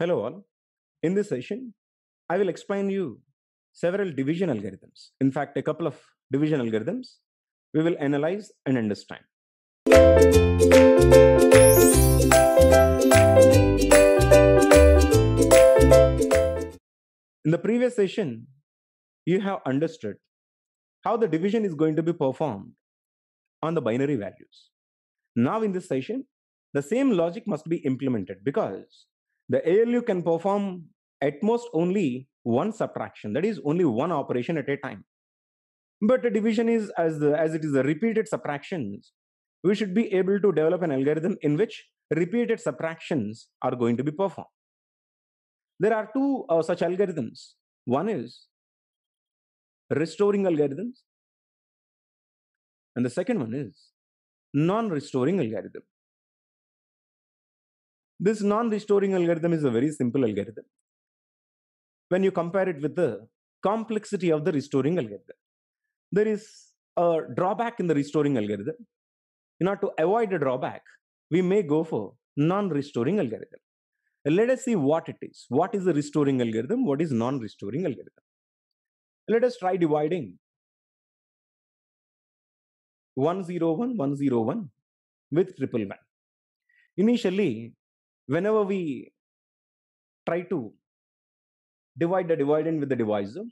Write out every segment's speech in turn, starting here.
Hello all. In this session, I will explain you several division algorithms. In fact, a couple of division algorithms we will analyze and understand. In the previous session, you have understood how the division is going to be performed on the binary values. Now in this session, the same logic must be implemented because the ALU can perform at most only one subtraction, that is, only one operation at a time. But a division is, as, the, as it is a repeated subtractions, we should be able to develop an algorithm in which repeated subtractions are going to be performed. There are two uh, such algorithms. One is restoring algorithms, and the second one is non restoring algorithm. This non-restoring algorithm is a very simple algorithm. When you compare it with the complexity of the restoring algorithm, there is a drawback in the restoring algorithm. In order to avoid a drawback, we may go for non-restoring algorithm. Let us see what it is. What is the restoring algorithm? What is non-restoring algorithm? Let us try dividing 101, 101 with triple one. Initially, whenever we try to divide the dividend with the divisor,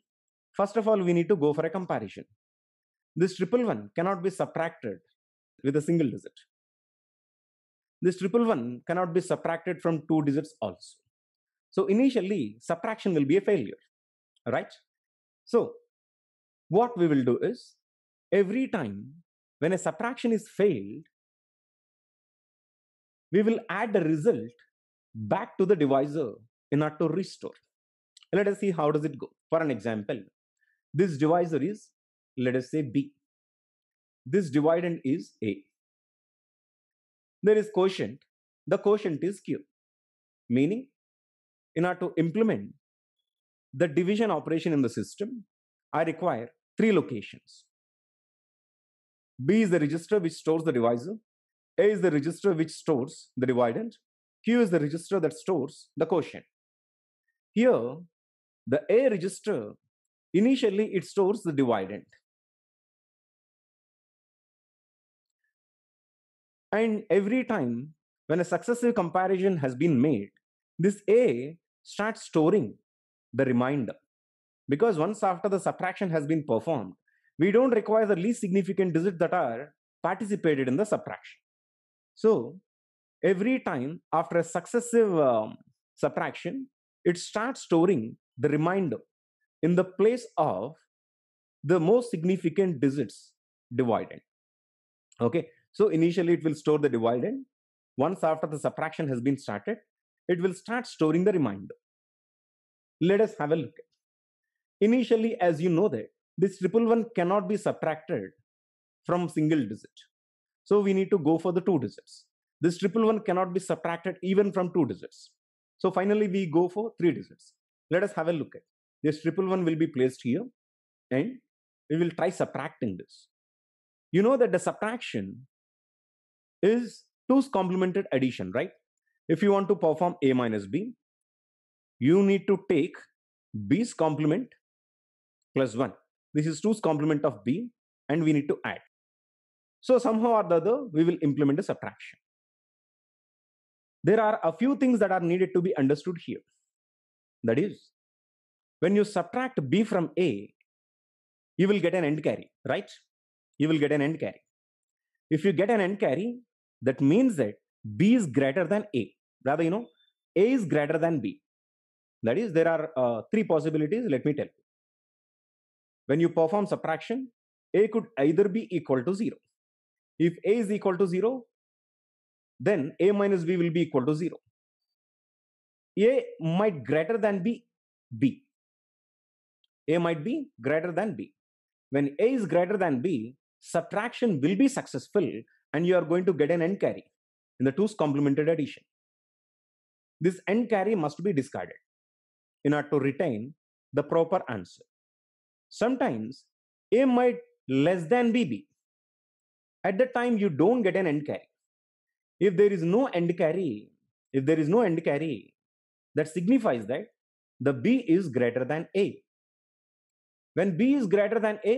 first of all, we need to go for a comparison. This triple one cannot be subtracted with a single digit. This triple one cannot be subtracted from two digits also. So initially, subtraction will be a failure, right? So what we will do is every time when a subtraction is failed, we will add the result back to the divisor in order to restore. Let us see how does it go. For an example, this divisor is, let us say B. This dividend is A. There is quotient. The quotient is Q. Meaning, in order to implement the division operation in the system, I require three locations. B is the register which stores the divisor. A is the register which stores the dividend. Q is the register that stores the quotient. Here, the A register, initially it stores the dividend. And every time when a successive comparison has been made, this A starts storing the reminder, Because once after the subtraction has been performed, we don't require the least significant digits that are participated in the subtraction. So every time after a successive um, subtraction, it starts storing the reminder in the place of the most significant digits dividend. Okay, so initially it will store the dividend. Once after the subtraction has been started, it will start storing the reminder. Let us have a look. Initially, as you know that this triple one cannot be subtracted from single digit. So we need to go for the two digits. This triple one cannot be subtracted even from two digits. So finally, we go for three digits. Let us have a look at this triple one will be placed here and we will try subtracting this. You know that the subtraction is two's complemented addition, right? If you want to perform A minus B, you need to take B's complement plus 1. This is 2's complement of B and we need to add. So somehow or the other, we will implement a subtraction. There are a few things that are needed to be understood here. That is, when you subtract B from A, you will get an end carry, right? You will get an end carry. If you get an end carry, that means that B is greater than A. Rather, you know, A is greater than B. That is, there are uh, three possibilities, let me tell you. When you perform subtraction, A could either be equal to 0 if a is equal to 0, then a minus b will be equal to 0. a might greater than b, b. a might be greater than b. When a is greater than b, subtraction will be successful and you are going to get an n carry in the two's complemented addition. This n carry must be discarded in order to retain the proper answer. Sometimes a might less than bb at that time you don't get an end carry if there is no end carry if there is no end carry that signifies that the b is greater than a when b is greater than a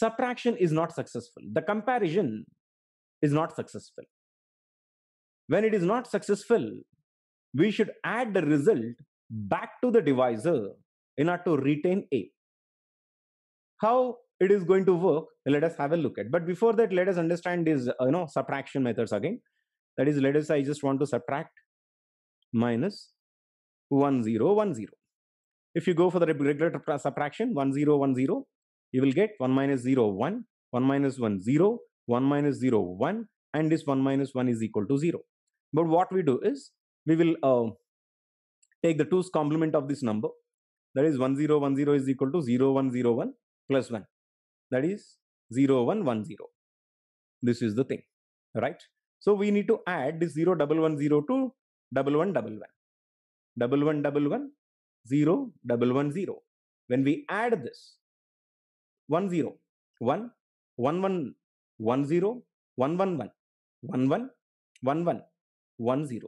subtraction is not successful the comparison is not successful when it is not successful we should add the result back to the divisor in order to retain a how it is going to work let us have a look at but before that let us understand these uh, you know subtraction methods again that is let us i just want to subtract minus 1 0 1 0 if you go for the regular subtraction 1 0 1 0 you will get 1 minus 0 1 1 minus 1 0 1 minus 0 1 and this 1 minus 1 is equal to 0 but what we do is we will uh, take the 2's complement of this number that is 1010 is equal to 0101 plus 1 that is 0110. This is the thing, right? So we need to add this 0110 to 1111. 1111, 0110. When we add this, 10, 1, 11, 10, 111, 11, 11, 10.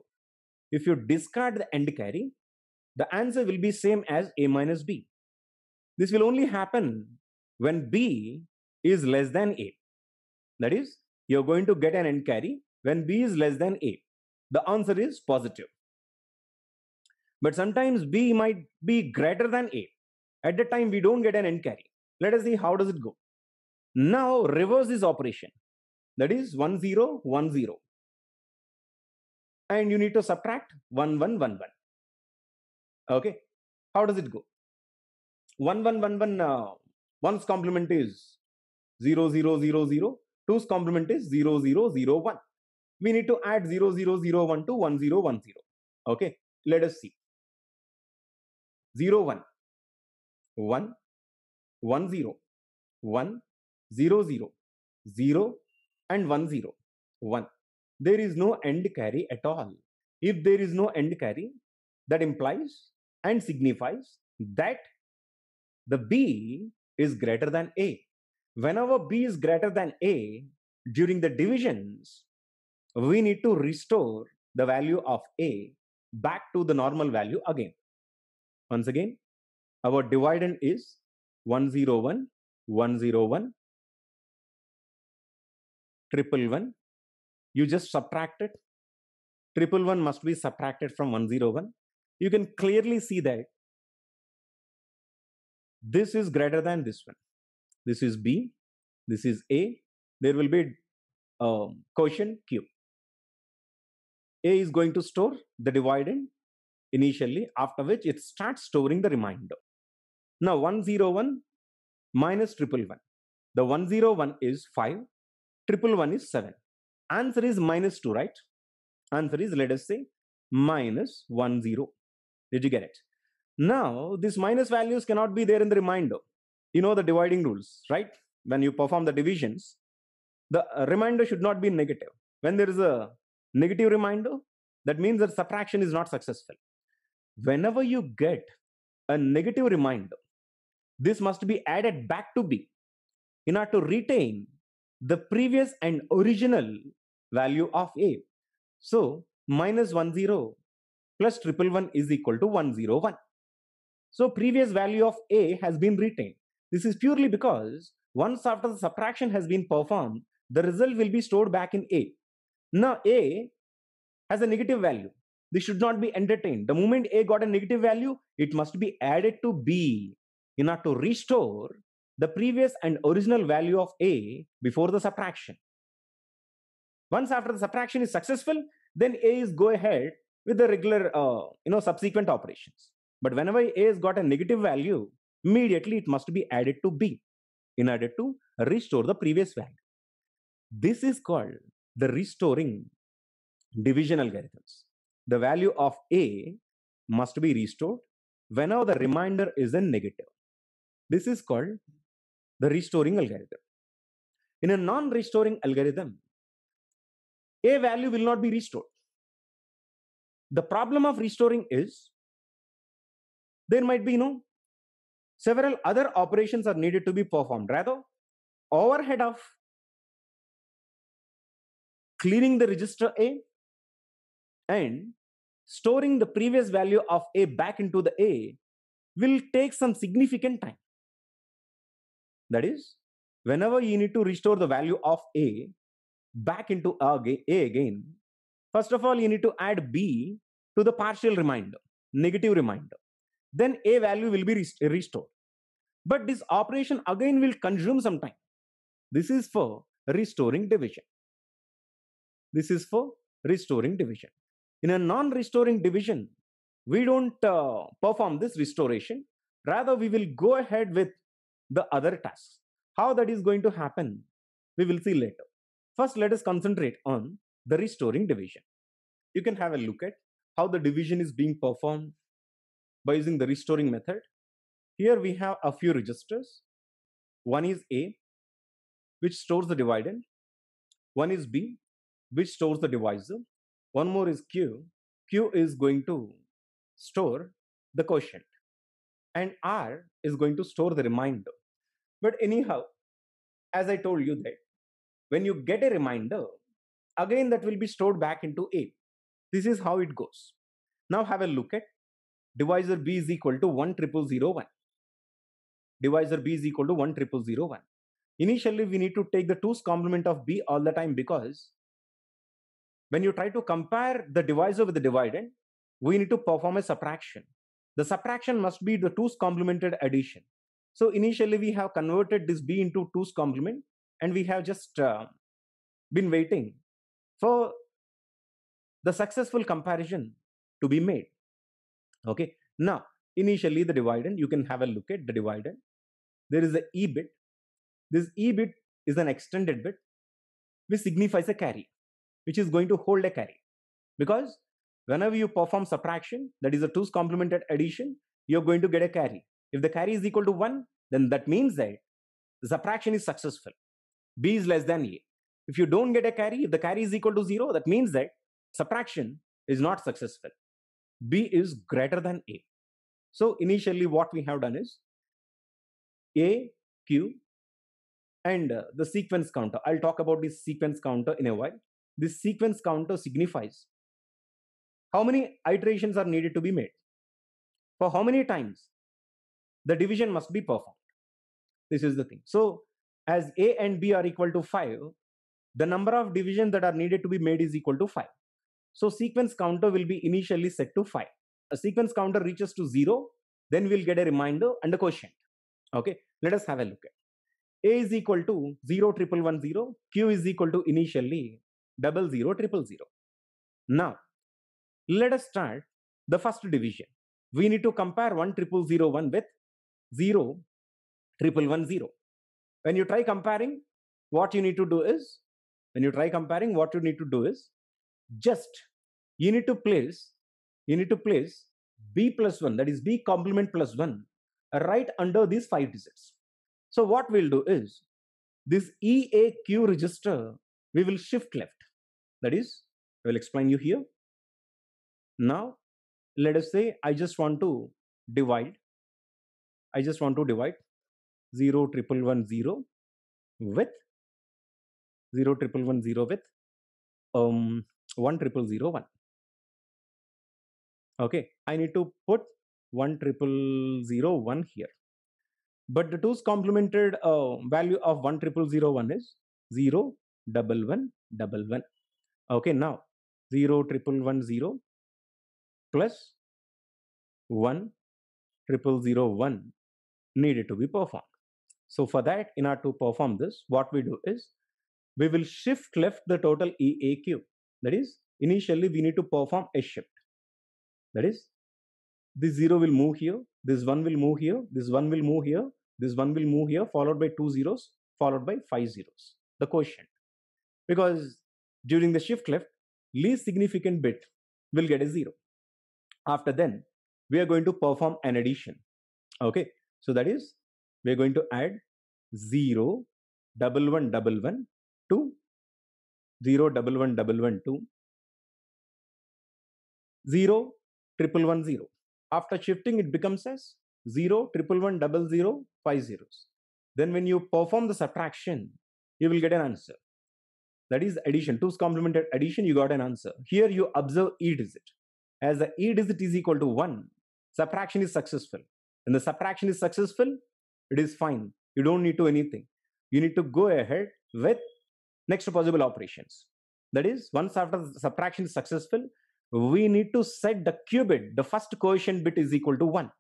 If you discard the end carry, the answer will be same as A minus B. This will only happen when B is less than A. That is, you're going to get an end carry when B is less than A. The answer is positive. But sometimes B might be greater than A. At that time, we don't get an end carry. Let us see how does it go. Now, reverse this operation. That is 1, 0, 1, 0. And you need to subtract 1, 1, 1, 1. Okay. How does it go? 1, 1, 1, 1 uh, One's complement is 0000, two's complement is 0001. We need to add 0001 to 1010. Okay, let us see. 01, 1, 1, 0, 1, 0, 0, 0 and 1, 0, 1. There is no end carry at all. If there is no end carry, that implies and signifies that the B is greater than A. Whenever B is greater than A during the divisions, we need to restore the value of A back to the normal value again. Once again, our dividend is 101, 101, triple one. You just subtract it. Triple one must be subtracted from 101. You can clearly see that this is greater than this one this is b this is a there will be a um, quotient q a is going to store the dividend initially after which it starts storing the remainder now 101 minus triple one the 101 is 5 triple one is 7 answer is minus 2 right answer is let us say minus 10 did you get it now, these minus values cannot be there in the remainder. You know the dividing rules, right? When you perform the divisions, the uh, remainder should not be negative. When there is a negative remainder, that means that subtraction is not successful. Whenever you get a negative remainder, this must be added back to B in order to retain the previous and original value of A. So minus 10 plus triple one is equal to 101. So previous value of A has been retained. This is purely because once after the subtraction has been performed, the result will be stored back in A. Now A has a negative value. This should not be entertained. The moment A got a negative value, it must be added to B in order to restore the previous and original value of A before the subtraction. Once after the subtraction is successful, then A is go ahead with the regular, uh, you know, subsequent operations. But whenever A has got a negative value, immediately it must be added to B in order to restore the previous value. This is called the restoring division algorithms. The value of A must be restored whenever the remainder is a negative. This is called the restoring algorithm. In a non-restoring algorithm, A value will not be restored. The problem of restoring is there might be you know several other operations are needed to be performed rather overhead of cleaning the register a and storing the previous value of a back into the a will take some significant time that is whenever you need to restore the value of a back into a again first of all you need to add b to the partial reminder negative reminder then a value will be rest restored but this operation again will consume some time this is for restoring division this is for restoring division in a non restoring division we don't uh, perform this restoration rather we will go ahead with the other tasks how that is going to happen we will see later first let us concentrate on the restoring division you can have a look at how the division is being performed by using the restoring method. Here we have a few registers. One is A, which stores the dividend. One is B, which stores the divisor. One more is Q. Q is going to store the quotient. And R is going to store the reminder. But anyhow, as I told you that when you get a reminder, again that will be stored back into A. This is how it goes. Now have a look at divisor b is equal to 10001. Divisor b is equal to 10001. Initially, we need to take the two's complement of b all the time because when you try to compare the divisor with the dividend, we need to perform a subtraction. The subtraction must be the two's complemented addition. So initially, we have converted this b into two's complement and we have just uh, been waiting for the successful comparison to be made. Okay. Now, initially the dividend, you can have a look at the dividend. There is a e E bit. This E bit is an extended bit which signifies a carry, which is going to hold a carry. Because whenever you perform subtraction, that is a two's complemented addition, you're going to get a carry. If the carry is equal to 1, then that means that the subtraction is successful. B is less than A. If you don't get a carry, if the carry is equal to 0, that means that subtraction is not successful b is greater than a. So initially what we have done is a, q and uh, the sequence counter. I'll talk about this sequence counter in a while. This sequence counter signifies how many iterations are needed to be made. For how many times the division must be performed. This is the thing. So as a and b are equal to 5, the number of divisions that are needed to be made is equal to 5. So sequence counter will be initially set to 5. A sequence counter reaches to 0, then we'll get a reminder and a quotient. Okay, let us have a look at A is equal to 0, 0, Q is equal to initially double zero triple zero. Now, let us start the first division. We need to compare one triple zero one with zero triple one zero. When you try comparing, what you need to do is when you try comparing, what you need to do is just you need to place you need to place b plus 1 that is b complement plus 1 right under these five digits so what we'll do is this eaq register we will shift left that is i will explain you here now let us say i just want to divide i just want to divide 0 with 0 with um one triple zero one. Okay, I need to put one triple zero one here. But the two's complemented uh, value of one triple zero one is zero double one double one. Okay, now zero triple one zero plus one triple zero one needed to be performed. So for that, in order to perform this, what we do is we will shift left the total EAQ. That is, initially we need to perform a shift. That is, this 0 will move here, this 1 will move here, this 1 will move here, this 1 will move here, followed by 2 zeros, followed by 5 zeros, the quotient. Because during the shift left, least significant bit will get a 0. After then, we are going to perform an addition. Okay, so that is, we are going to add zero double one double one to 0 2 after shifting it becomes as zero triple one double zero five zeros then when you perform the subtraction you will get an answer that is addition Two's complemented addition you got an answer here you observe e digit as the e digit is equal to 1 subtraction is successful and the subtraction is successful it is fine you don't need to anything you need to go ahead with Next possible operations. That is, once after the subtraction is successful, we need to set the qubit, the first coefficient bit is equal to 1.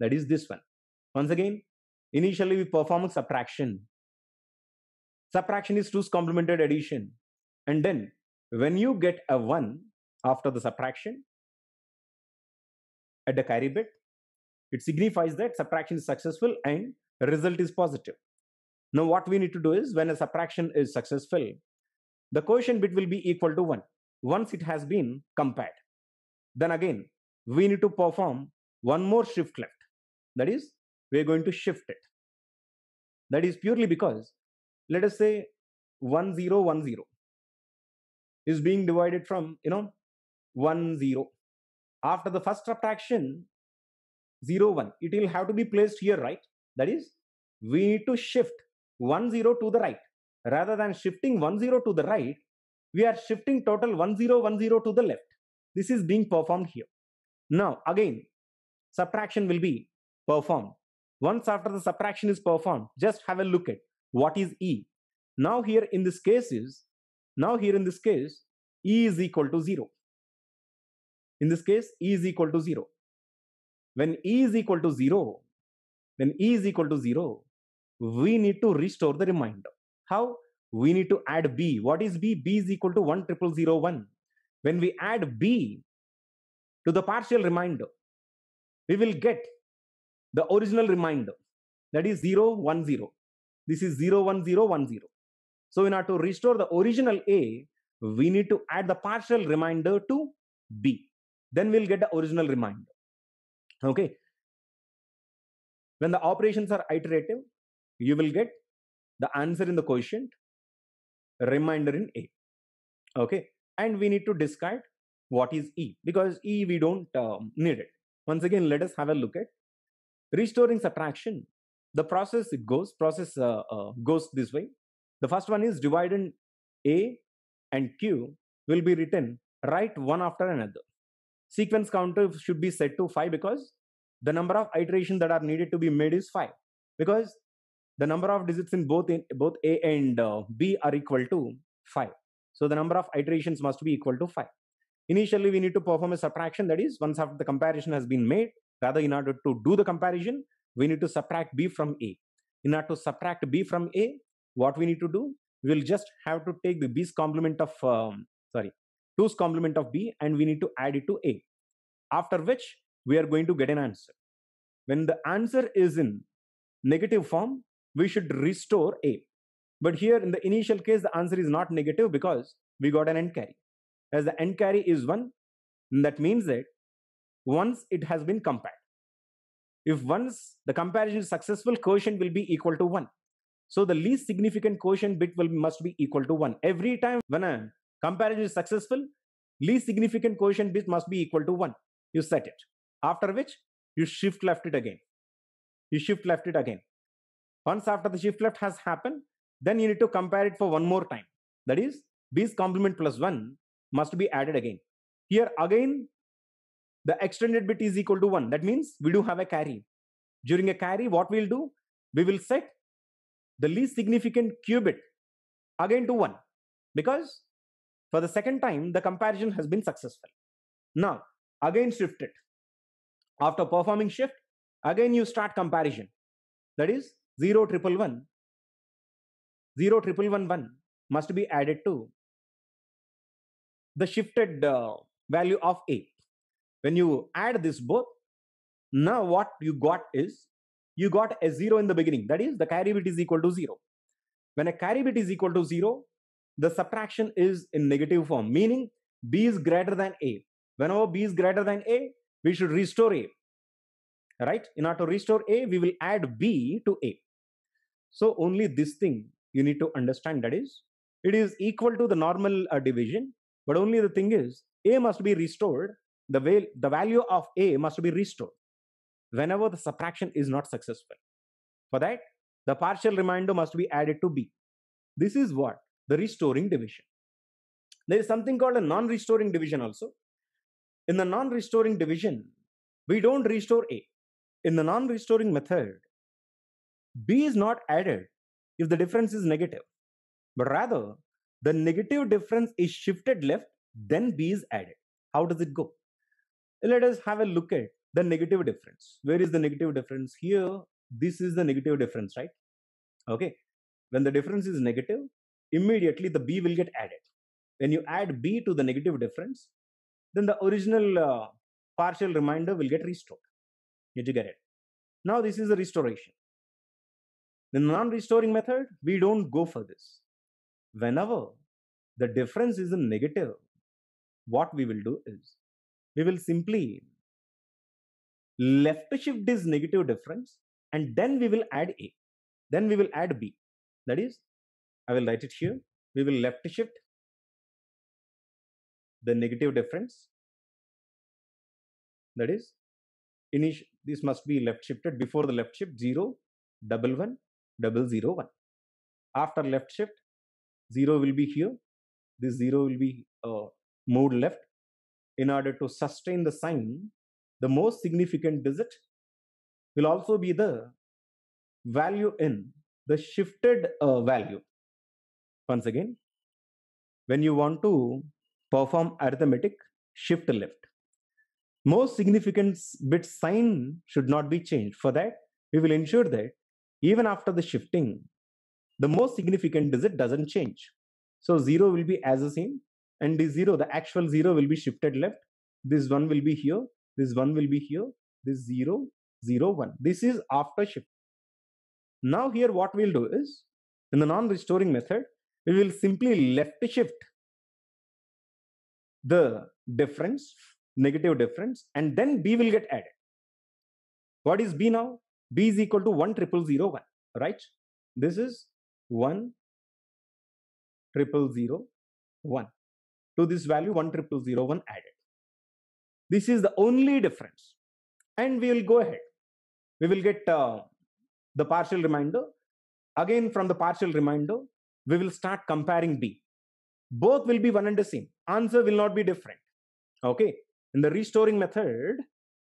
That is this one. Once again, initially we perform a subtraction. Subtraction is 2's complemented addition. And then when you get a 1 after the subtraction at the carry bit, it signifies that subtraction is successful and result is positive. Now what we need to do is when a subtraction is successful, the quotient bit will be equal to 1 once it has been compared. Then again, we need to perform one more shift left. That is, we're going to shift it. That is purely because, let us say 1010 is being divided from, you know, 1 0. After the first subtraction, 0 1, it will have to be placed here, right? That is, we need to shift one zero to the right. Rather than shifting one zero to the right, we are shifting total one zero one zero to the left. This is being performed here. Now, again, subtraction will be performed. Once after the subtraction is performed, just have a look at what is E. Now, here in this case is, now here in this case, E is equal to 0. In this case, E is equal to 0. When E is equal to 0, when E is equal to 0, we need to restore the reminder. How? We need to add b. What is b? b is equal to 1 triple zero one. When we add b to the partial reminder, we will get the original reminder that is 0 1 0. This is 0 1 0 1 0. So, in order to restore the original a, we need to add the partial reminder to b. Then we'll get the original reminder. Okay. When the operations are iterative, you will get the answer in the quotient, remainder in A. Okay, and we need to discard what is E because E we don't um, need it. Once again, let us have a look at restoring subtraction. The process it goes process uh, uh, goes this way. The first one is dividend A and Q will be written right one after another. Sequence counter should be set to 5 because the number of iterations that are needed to be made is 5 because the number of digits in both in both a and uh, b are equal to 5 so the number of iterations must be equal to 5 initially we need to perform a subtraction that is once after the comparison has been made rather in order to do the comparison we need to subtract b from a in order to subtract b from a what we need to do we'll just have to take the b's complement of um, sorry 2's complement of b and we need to add it to a after which we are going to get an answer when the answer is in negative form we should restore A. But here in the initial case, the answer is not negative because we got an end carry. As the end carry is 1, that means that once it has been compared, if once the comparison is successful, quotient will be equal to 1. So the least significant quotient bit will must be equal to 1. Every time when a comparison is successful, least significant quotient bit must be equal to 1. You set it. After which, you shift left it again. You shift left it again. Once after the shift left has happened, then you need to compare it for one more time. That is, B's complement plus 1 must be added again. Here again, the extended bit is equal to 1. That means we do have a carry. During a carry, what we'll do? We will set the least significant qubit again to 1 because for the second time, the comparison has been successful. Now, again shift it. After performing shift, again you start comparison. That is, 0 triple 1 0 triple 1 1 must be added to the shifted uh, value of a. When you add this both, now what you got is you got a 0 in the beginning. That is the carry bit is equal to 0. When a carry bit is equal to 0, the subtraction is in negative form, meaning b is greater than a. Whenever b is greater than a, we should restore a right? In order to restore A, we will add B to A. So only this thing you need to understand that is, it is equal to the normal uh, division, but only the thing is, A must be restored, the, val the value of A must be restored whenever the subtraction is not successful. For that, the partial remainder must be added to B. This is what? The restoring division. There is something called a non-restoring division also. In the non-restoring division, we don't restore A. In the non restoring method, B is not added if the difference is negative, but rather the negative difference is shifted left, then B is added. How does it go? Let us have a look at the negative difference. Where is the negative difference? Here, this is the negative difference, right? Okay. When the difference is negative, immediately the B will get added. When you add B to the negative difference, then the original uh, partial remainder will get restored. Did you get it? Now this is a restoration. The non-restoring method, we don't go for this. Whenever the difference is a negative, what we will do is we will simply left shift this negative difference and then we will add A. Then we will add B. That is, I will write it here. We will left shift the negative difference. That is, initial this must be left shifted before the left shift 0, double 1, double 0, 1. After left shift, 0 will be here. This 0 will be uh, moved left. In order to sustain the sign, the most significant digit will also be the value in the shifted uh, value. Once again, when you want to perform arithmetic, shift left most significant bit sign should not be changed. For that, we will ensure that even after the shifting, the most significant digit doesn't change. So 0 will be as the same and the 0, the actual 0 will be shifted left. This one will be here, this one will be here, this 0, 0, 1. This is after shift. Now here what we'll do is, in the non-restoring method, we will simply left shift the difference negative difference and then b will get added what is b now b is equal to 1 triple zero one right this is 1 triple zero one to this value 1 triple zero one added this is the only difference and we will go ahead we will get uh, the partial remainder again from the partial remainder we will start comparing b both will be one and the same answer will not be different okay in the restoring method,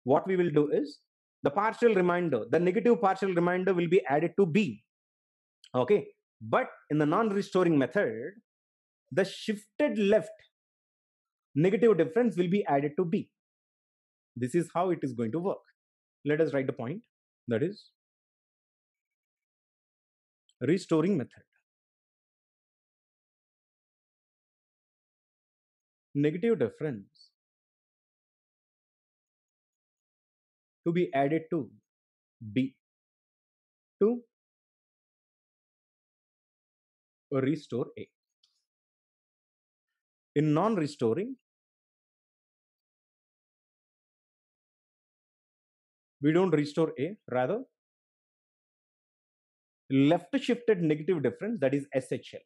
what we will do is the partial remainder, the negative partial remainder will be added to B. Okay. But in the non-restoring method, the shifted left negative difference will be added to B. This is how it is going to work. Let us write the point. That is restoring method. Negative difference to be added to B to restore A. In non-restoring, we don't restore A, rather left shifted negative difference that is SHL.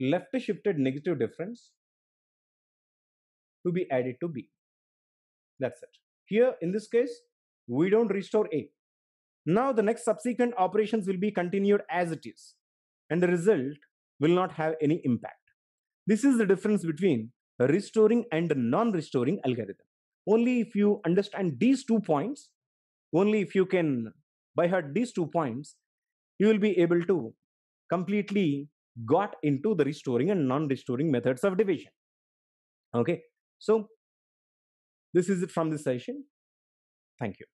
Left shifted negative difference to be added to B. That's it. Here in this case, we don't restore A. Now the next subsequent operations will be continued as it is and the result will not have any impact. This is the difference between restoring and non-restoring algorithm. Only if you understand these two points, only if you can by heart these two points, you will be able to completely got into the restoring and non-restoring methods of division. Okay, so this is it from this session. Thank you.